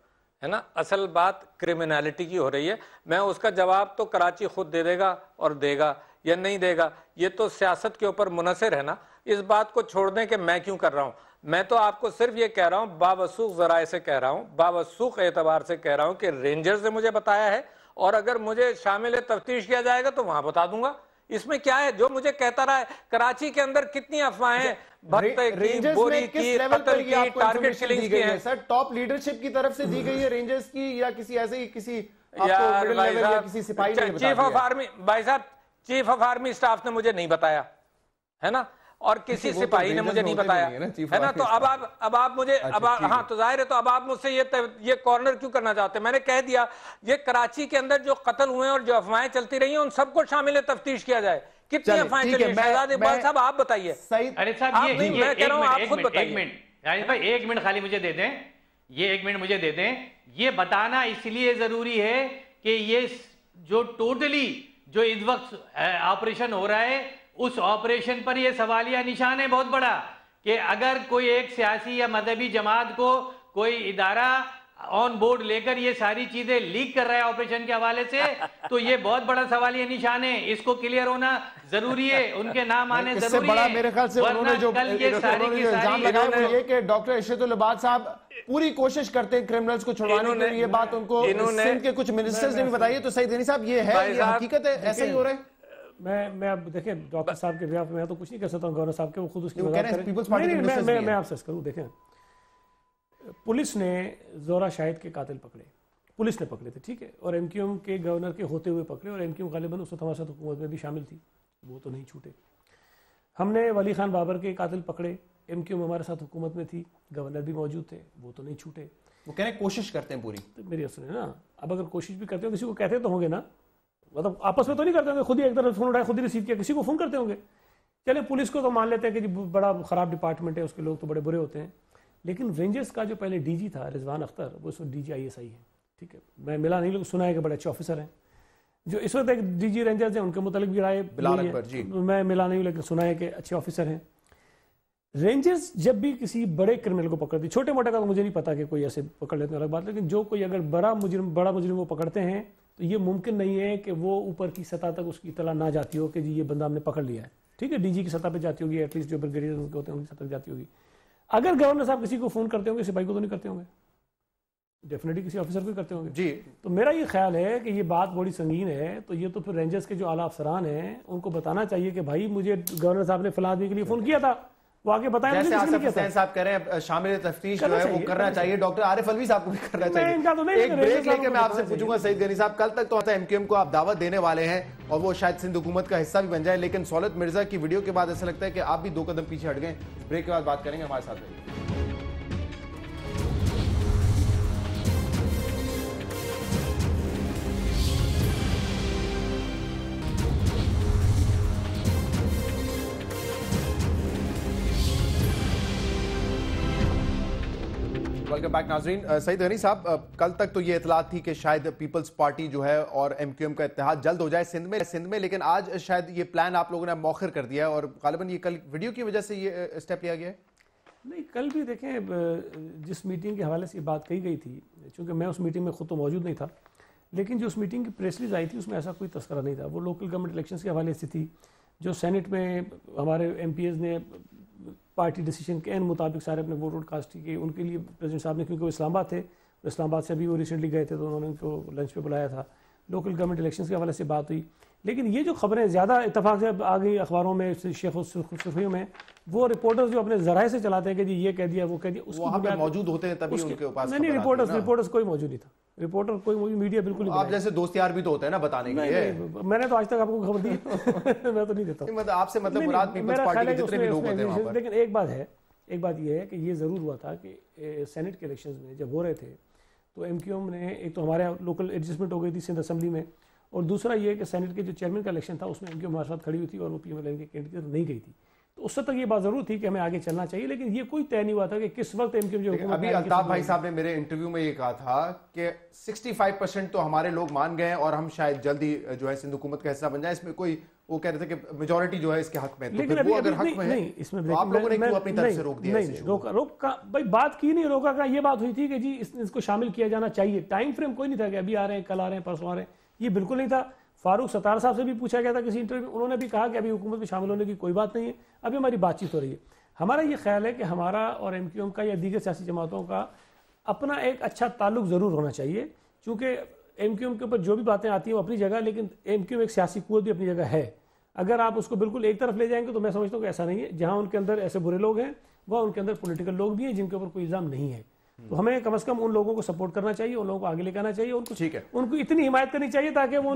है ना असल बात क्रिमिनलिटी की हो रही है मैं उसका जवाब तो कराची खुद दे देगा और देगा या नहीं देगा ये तो सियासत के ऊपर मुनसर है ना इस बात को छोड़ दें कि मैं क्यों कर रहा हूँ मैं तो आपको सिर्फ ये कह रहा हूँ बावसूख ज़राए से कह रहा हूँ बावसूख एतबार से कह रहा हूँ कि रेंजर्स ने मुझे बताया है और अगर मुझे शामिल तफ्तीश किया जाएगा तो वहाँ बता दूंगा इसमें क्या है जो मुझे कहता रहा है कराची के अंदर कितनी अफवाहें target killing sir top leadership की तरफ से दी गई है रेंजर्स की या किसी ऐसे ही किसी चीफ ऑफ आर्मी भाई साहब चीफ ऑफ आर्मी स्टाफ ने मुझे नहीं बताया है ना और किसी तो सिपाही ने मुझे नहीं बताया है ना तो अब आप अब आप मुझे अच्छा, अब हाँ तो जाहिर है तो अब आप मुझसे ये ये कॉर्नर क्यों करना चाहते हैं मैंने कह दिया ये कराची के अंदर जो कत्ल हुए और जो अफवाहें चलती रही हैं उन सबको शामिल है तफ्तीश किया जाए कितनी अफवाहें चली शहजाद इकबाल साहब आप बताइए आप खुद बताइए एक मिनट खाली मुझे दे दें ये एक मिनट मुझे दे दें ये बताना इसलिए जरूरी है कि ये जो टोटली जो इस वक्त ऑपरेशन हो रहा है उस ऑपरेशन पर यह सवालिया निशान है बहुत बड़ा कि अगर कोई एक सियासी या मजहबी जमात को कोई इदारा ऑन बोर्ड लेकर ये सारी चीजें लीक कर रहा है ऑपरेशन के हवाले से तो ये बहुत बड़ा सवाल ये निशान है इसको क्लियर होना जरूरी है उनके नाम आने जरूरी है बड़ा मेरे ख्याल से उन्होंने जो कल ये सारी की सारी लगाया वो ये कि डॉक्टर इशरतुल अबाद साहब पूरी कोशिश करते हैं क्रिमिनल्स को छुड़वाने की ये बात उनको सिंध के कुछ मिनिस्टर्स ने भी बताई है तो सही देनी साहब ये है ये हकीकत है ऐसा ही हो रहा है मैं मैं अब देखें डॉक्टर साहब के बिहार में तो कुछ नहीं कर सकता हूँ गवर्नर साहब के वो खुद उसकी मैं मैं आपसे करूँ देखें पुलिस ने जोरा शाहिद के कातिल पकड़े पुलिस ने पकड़े थे ठीक है और एम के गवर्नर के होते हुए पकड़े और एम क्यू गालिबन उस हमारे साथ हुकूमत में भी शामिल थी वो तो नहीं छूटे हमने वली खान बाबर के कातिल पकड़े एम हमारे साथ हुकूमत में थी गवर्नर भी मौजूद थे वो तो नहीं छूटे वो कह रहे कोशिश करते हैं पूरी तो मेरी है ना अब अगर कोशिश भी करते हो किसी को कहते तो होंगे ना मतलब आपस में तो नहीं करते होंगे खुद ही एक तरफ फोन उठाए खुद ही रिसीव किया किसी को फ़ोन करते होंगे चले पुलिस को तो मान लेते हैं कि जी बड़ा ख़राब डिपार्टमेंट है उसके लोग तो बड़े बुरे होते हैं लेकिन रेंजर्स का जो पहले डी था रिजवान अख्तर वो इस वक्त D G I S I है ठीक है मैं मिला नहीं लोग सुना है कि बड़े अच्छे ऑफिसर हैं जो इस वक्त एक डी जी रेंजर्स हैं उनके मुतल भी राय मैं मिला नहीं लेकिन सुना है कि अच्छे ऑफिसर हैं रेंजर्स जब भी किसी बड़े क्रिमिनल को पकड़ते छोटे मोटे का तो मुझे नहीं पता कि कोई ऐसे पकड़ लेते हैं अलग बात लेकिन जो कोई अगर बड़ा मुजरिम बड़ा मुजरिम वो पकड़ते हैं तो ये मुमकिन नहीं है कि वो ऊपर की सतह तक उसकी इतला ना जाती हो कि जी ये बंदा हमने पकड़ लिया है ठीक है डीजी की सतह पे जाती होगी एटलीस्ट जो ब्रिगेडियर उनके होते हैं उनकी सतह जाती होगी अगर गवर्नर साहब किसी को फोन करते होंगे सिपाही को तो नहीं करते होंगे डेफिनेटली किसी ऑफिसर को करते होंगे जी तो मेरा ये ख्याल है कि ये बात बड़ी संगीन है तो ये तो फिर रेंजर्स के जो आला अफसरान हैं उनको बताना चाहिए कि भाई मुझे गवर्नर साहब ने फला के लिए फ़ोन किया था वो आगे बताएं जैसे साहब कह रहे हैं शामिल तफ्तीश जो है वो करना चाहिए डॉक्टर आरिफ अलवी साहब को भी करना चाहिए इनका तो नहीं एक ब्रेक लेके मैं आपसे पूछूंगा सईद गनी साहब कल तक तो एमकेएम को आप दावत देने वाले हैं और वो शायद सिंध हुकूमत का हिस्सा भी बन जाए लेकिन सौलत मिर्जा की वीडियो के बाद ऐसा लगता है कि आप भी दो कदम पीछे हट गए ब्रेक के बाद बात करेंगे हमारे साथ वेलकम बैक नाजरीन सईद गनी साहब कल तक तो ये इतला थी कि शायद पीपल्स पार्टी जो है और एम क्यू एम का इतिहाद जल्द हो जाए सिंध में सिंध में लेकिन आज शायद ये प्लान आप लोगों ने मौखर कर दिया है और गालिबा ये कल वीडियो की वजह से ये स्टेप लिया गया है नहीं कल भी देखें जिस मीटिंग के हवाले से ये बात कही गई थी चूँकि मैं उस मीटिंग में खुद तो मौजूद नहीं था लेकिन जो उस मीटिंग की प्रेस आई थी उसमें ऐसा कोई तस्करा नहीं था वो लोकल गवर्नमेंट इलेक्शन के हवाले से थी जो सेनेट में हमारे एम ने पार्टी डिसीजन के एन मुताबिक सारे अपने वोट वोट कास्ट किए उनके लिए प्रेसिडेंट साहब ने क्योंकि वो इस्लामाबाद थे तो इस्लामाबाद से अभी वो रिसेंटली गए थे तो उन्होंने उनको लंच पे बुलाया था लोकल गवर्नमेंट इलेक्शन के हवाले से बात हुई लेकिन ये जो खबरें ज़्यादा इतफाक़ से आ गई अखबारों में शेख शेखियों में वो रिपोर्टर्स जो अपने जराए से चलाते हैं कि जी ये कह दिया वो कह दिया उसकी मौजूद होते हैं तभी उनके पास नहीं नहीं रिपोर्टर्स रिपोर्टर्स कोई मौजूद नहीं था रिपोर्टर कोई मूवी मीडिया बिल्कुल आप जैसे दोस्त यार भी तो होते हैं ना बताने के लिए मैंने तो आज तक आपको खबर दी मैं तो नहीं देता मतलब आपसे मतलब लेकिन एक बात है एक बात यह है कि ये ज़रूर हुआ था कि सेनेट के इलेक्शन में जब हो रहे थे तो एम ने एक तो हमारे लोकल एडजस्टमेंट हो गई थी सिंध असम्बली में और दूसरा ये कि सेनेट के जो चेयरमैन का इलेक्शन था उसमें एम हमारे साथ खड़ी हुई थी और वो पी एम के कैंडिडेट नहीं गई थी तो उस तक ये बात जरूर थी कि हमें आगे चलना चाहिए लेकिन ये कोई तय नहीं हुआ था कि किस वक्त एम जो अभी अल्ताफ भाई साहब ने मेरे इंटरव्यू में ये कहा था कि सिक्सटी तो हमारे लोग मान गए और हम शायद जल्दी जो है सिंध हुकूमत का हिस्सा बन जाए इसमें कोई वो कह रहे थे कि मेजोरिटी जो है इसके हक में तो लेकिन तो अभी, अगर हक में नहीं इसमें तो आप लोगों ने क्यों अपनी तरफ से रोक दिया नहीं रोका रोका भाई बात की नहीं रोका का ये बात हुई थी कि जी इसको शामिल किया जाना चाहिए टाइम फ्रेम कोई नहीं था कि अभी आ रहे हैं कल आ रहे हैं परसों आ रहे हैं ये बिल्कुल नहीं था फारूक सतार साहब से भी पूछा गया था किसी इंटरव्यू में उन्होंने भी कहा कि अभी हुकूमत में शामिल होने की कोई बात नहीं है अभी हमारी बातचीत हो रही है हमारा ये ख्याल है कि हमारा और एम का या दीगर सियासी जमातों का अपना एक अच्छा ताल्लुक ज़रूर होना चाहिए चूँकि एम के ऊपर जो भी बातें आती हैं वो अपनी जगह लेकिन एम एक सियासी कुत भी अपनी जगह है अगर आप उसको बिल्कुल एक तरफ ले जाएंगे तो मैं समझता हूँ कि ऐसा नहीं है जहाँ उनके अंदर ऐसे बुरे लोग हैं वह उनके अंदर पोलिटिकल लोग भी हैं जिनके ऊपर कोई इल्ज़ाम नहीं है तो हमें कम से कम उन लोगों को सपोर्ट करना चाहिए उन लोगों को आगे लेकर आना चाहिए उनको ठीक है उनको इतनी हिमायत करनी चाहिए ताकि वो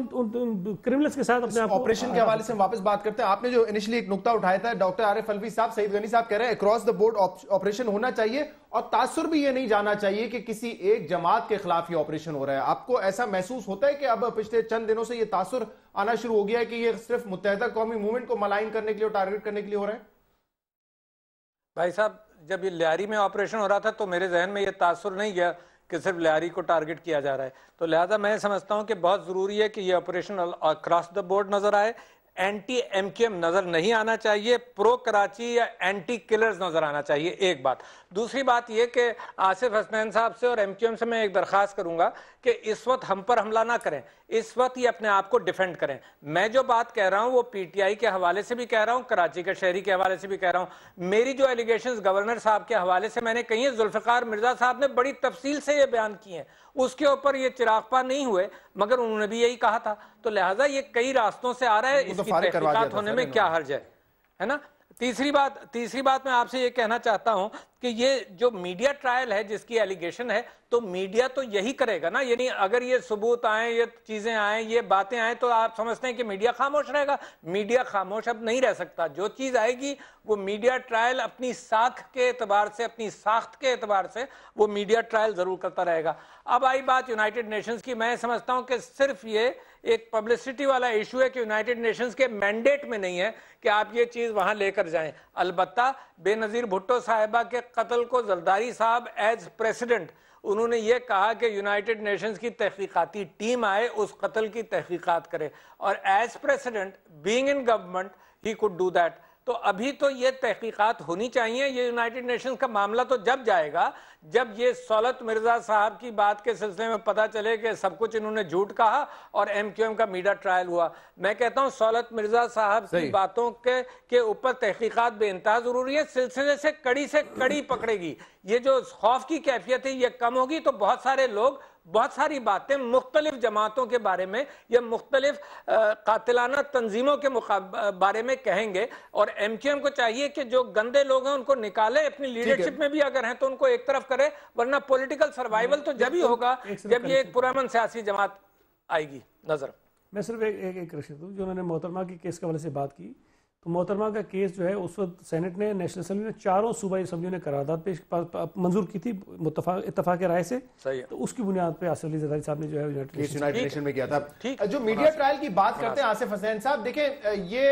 क्रिमिनल्स के साथ अपने ऑपरेशन के हवाले से हम वापस बात करते हैं आपने जो इनिशियली एक नुकता उठाया था डॉक्टर एफ अलवी साहब सईद गनी साहब कह रहे हैं अक्रॉस द बोर्ड ऑपरेशन होना चाहिए और तासुर भी ये नहीं जाना चाहिए कि किसी एक जमात के खिलाफ ये ऑपरेशन हो रहा है आपको ऐसा महसूस होता है कि अब पिछले चंद दिनों से ये तासुर आना शुरू हो गया है कि ये सिर्फ मुतहदा कौमी मूवमेंट को मलाइन करने के लिए टारगेट करने के लिए हो रहा है भाई साहब जब ये लियारी में ऑपरेशन हो रहा था तो मेरे जहन में ये तासर नहीं गया कि सिर्फ लियारी को टारगेट किया जा रहा है तो लिहाजा मैं समझता हूँ कि बहुत ज़रूरी है कि ये ऑपरेशन अक्रॉस द बोर्ड नज़र आए एंटी एमकेएम नजर नहीं आना चाहिए प्रो कराची या एंटी किलर्स नजर आना चाहिए एक बात दूसरी बात यह कि आसिफ हसनैन साहब से और एमकेएम से मैं एक दरख्वास्त करूंगा कि इस वक्त हम पर हमला ना करें इस वक्त ही अपने आप को डिफेंड करें मैं जो बात कह रहा हूं वो पीटीआई के हवाले से भी कह रहा हूं कराची के शहरी के हवाले से भी कह रहा हूं मेरी जो एलिगेशन गवर्नर साहब के हवाले से मैंने कही है जुल्फिकार मिर्जा साहब ने बड़ी तफसील से यह बयान किए हैं उसके ऊपर ये चिरागपा नहीं हुए मगर उन्होंने भी यही कहा था तो लिहाजा ये कई रास्तों से आ रहा है तो इसकी तहकीकात होने में क्या हर्ज है है ना तीसरी बात तीसरी बात मैं आपसे ये कहना चाहता हूं कि ये जो मीडिया ट्रायल है जिसकी एलिगेशन है तो मीडिया तो यही करेगा ना यानी अगर ये सबूत आए ये चीजें आए ये बातें आए तो आप समझते हैं कि मीडिया खामोश रहेगा मीडिया खामोश अब नहीं रह सकता जो चीज आएगी वो मीडिया ट्रायल अपनी साख के एतबार से अपनी साख्त के एतबार से वो मीडिया ट्रायल जरूर करता रहेगा अब आई बात यूनाइटेड नेशंस की मैं समझता हूं कि सिर्फ ये एक पब्लिसिटी वाला इशू है कि यूनाइटेड नेशंस के मैंडेट में नहीं है कि आप ये चीज़ वहां लेकर जाएं अलबत्ता बेनज़ीर भुट्टो साहिबा के कत्ल को जरदारी साहब एज प्रेसिडेंट उन्होंने ये कहा कि यूनाइटेड नेशंस की तहकीकती टीम आए उस कत्ल की तहकीकात करे और as president being in government ही कुड डू दैट तो अभी तो ये तहकीकात होनी चाहिए ये यूनाइटेड नेशंस का मामला तो जब जाएगा जब ये सौलत मिर्जा साहब की बात के सिलसिले में पता चले कि सब कुछ इन्होंने झूठ कहा और एम क्यू एम का मीडिया ट्रायल हुआ मैं कहता हूँ सौलत मिर्जा साहब की बातों के के ऊपर तहकीकत बेानतहा जरूरी है सिलसिले से कड़ी से कड़ी पकड़ेगी ये जो खौफ की कैफियत है ये कम होगी तो बहुत सारे लोग बहुत सारी बातें मुख्तलिफ जमातों के बारे में या मुख्तलिफ कातिलाना तंजीमों के बारे में कहेंगे और एम क्यू एम को चाहिए कि जो गंदे लोग हैं उनको निकाले अपनी लीडरशिप में भी अगर हैं तो उनको एक तरफ करे वरना पोलिटिकल सर्वाइवल तो जब ही होगा जब ये एक पुरान सियासी जमात आएगी नजर मैं सिर्फ एक एक, एक रशीद हूँ जो उन्होंने मोहतरमा की केस के हवाले से बात की तो मोहतरमा का केस जो है उस वक्त सेनेट ने नेशनल असम्बली ने चारों सूबाई असम्बली ने करारदाद पेश मंजूर की थी इतफाक राय से तो उसकी बुनियाद पर आसिफ अली जदारी साहब ने जो है यूनाइटेड नेशन में किया था जो मीडिया ट्रायल की बात करते हैं आसिफ हसैन साहब देखें ये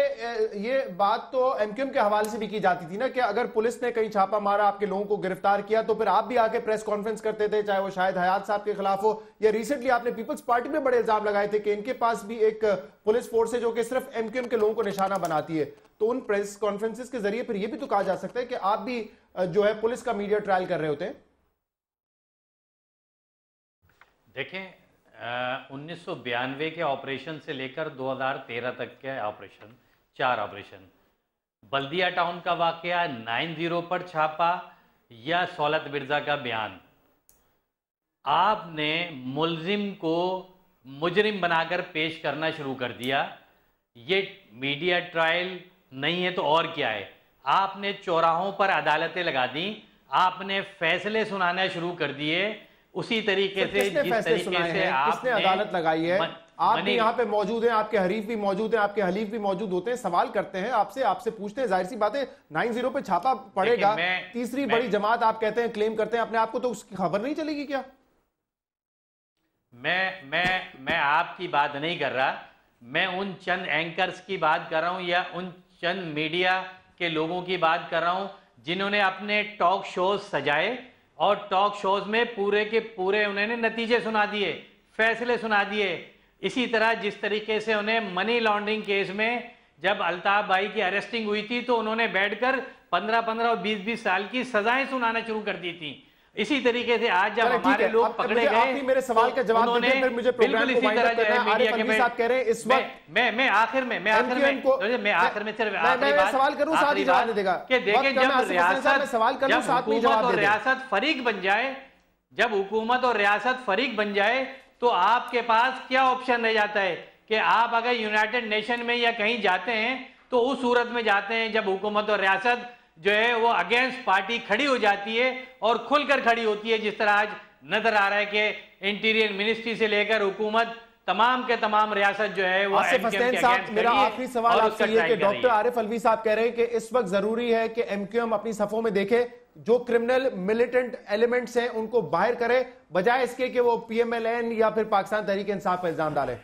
ये बात तो एमक्यूएम के हवाले से भी की जाती थी ना कि अगर पुलिस ने कहीं छापा मारा आपके लोगों को गिरफ्तार किया तो फिर आप भी आके प्रेस कॉन्फ्रेंस करते थे चाहे वो शायद हयात साहब के खिलाफ हो या रिसेंटली आपने पीपल्स पार्टी में बड़े इल्जाम लगाए थे कि इनके पास भी एक पुलिस फोर्स है जो कि सिर्फ एमक्यूएम के लोगों को निशाना बनाती है तो उन प्रेस कॉन्फ्रेंसिस के जरिए फिर यह भी तो कहा जा सकता है कि आप भी जो है पुलिस का मीडिया ट्रायल कर रहे होते हैं देखें उन्नीस के ऑपरेशन से लेकर 2013 तक के ऑपरेशन चार ऑपरेशन बल्दिया टाउन का वाकया जीरो पर छापा या सौलत मिर्जा का बयान आपने मुलजिम को मुजरिम बनाकर पेश करना शुरू कर दिया ये मीडिया ट्रायल नहीं है तो और क्या है आपने चौराहों पर अदालतें लगा दी आपने फैसले सुनाना शुरू कर दिए उसी तरीके से जिस तरीके से आपने अदालत लगाई है आप भी यहाँ पे मौजूद हैं आपके हरीफ भी मौजूद हैं आपके हलीफ भी मौजूद होते हैं सवाल करते हैं आपसे आपसे पूछते हैं जाहिर सी बात है नाइन जीरो पे छापा पड़ेगा मैं, तीसरी मैं, बड़ी जमात आप कहते हैं क्लेम करते हैं अपने आप को तो उसकी खबर नहीं चलेगी क्या मैं मैं मैं आपकी बात नहीं कर रहा मैं उन चंद एंकर्स की बात कर रहा हूं या उन चंद मीडिया के लोगों की बात कर रहा हूँ जिन्होंने अपने टॉक शोज सजाए और टॉक शोज में पूरे के पूरे उन्होंने नतीजे सुना दिए फैसले सुना दिए इसी तरह जिस तरीके से उन्हें मनी लॉन्ड्रिंग केस में जब अल्ताफ भाई की अरेस्टिंग हुई थी तो उन्होंने बैठकर 15-15 और 20-20 साल की सजाएं सुनाना शुरू कर दी थी इसी तरीके से आज जब हमारे लोग पकड़े गए मेरे सवाल का जवाब देने मुझे बिल्कुल इसी तरह जो है मीडिया के साथ कह रहे हैं इस वक्त मैं मैं आखिर में मैं आखिर में मैं आखिर में सिर्फ आखिरी बात सवाल करूं साथ ही जवाब देगा कि देखिए जब रियासत में सवाल करूं साथ में जवाब देगा रियासत फरीक बन जाए जब हुकूमत और रियासत फरीक बन जाए तो आपके पास क्या ऑप्शन रह जाता है कि आप अगर यूनाइटेड नेशन में या कहीं जाते हैं तो उस सूरत में जाते हैं जब हुकूमत और रियासत जो है वो अगेंस्ट पार्टी खड़ी हो जाती है और खुलकर खड़ी होती है जिस तरह आज नजर आ रहा है कि इंटीरियर मिनिस्ट्री से लेकर हुकूमत तमाम के तमाम रियासत जो है वो आसिफ हसैन साहब मेरा आखिरी सवाल आपसे ये कि डॉक्टर आरिफ अलवी साहब कह रहे हैं कि इस वक्त जरूरी है कि एमक्यूएम अपनी सफों में देखे जो क्रिमिनल मिलिटेंट एलिमेंट्स हैं उनको बाहर करे बजाय इसके कि वो पीएमएलएन या फिर पाकिस्तान तहरीक इंसाफ पर इल्जाम डाले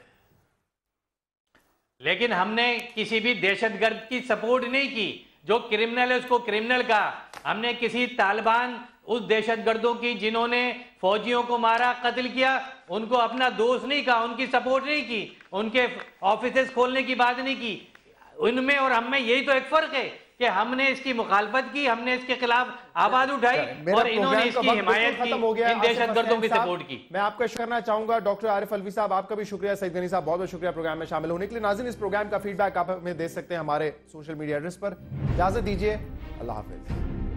लेकिन हमने किसी भी दहशतगर्द की सपोर्ट नहीं की जो क्रिमिनल है उसको क्रिमिनल का हमने किसी तालिबान उस दहशतगर्दों की जिन्होंने फौजियों को मारा कत्ल किया उनको अपना दोस्त नहीं कहा उनकी सपोर्ट नहीं की उनके ऑफिस खोलने की बात नहीं की उनमें और हम में यही तो एक फर्क है कि हमने इसकी मुखालफत की हमने इसके खिलाफ आवाज उठाई और इन्होंने इसकी हिमायत की इन दहशतगर्दों की सपोर्ट की मैं आपका करना चाहूंगा डॉक्टर आरिफ अलवी साहब आपका भी शुक्रिया सईद गनी साहब बहुत बहुत शुक्रिया प्रोग्राम में शामिल होने के लिए नाजिन इस प्रोग्राम का फीडबैक आप हमें दे सकते हैं हमारे सोशल मीडिया एड्रेस पर इजाजत दीजिए अल्लाह हाफिज़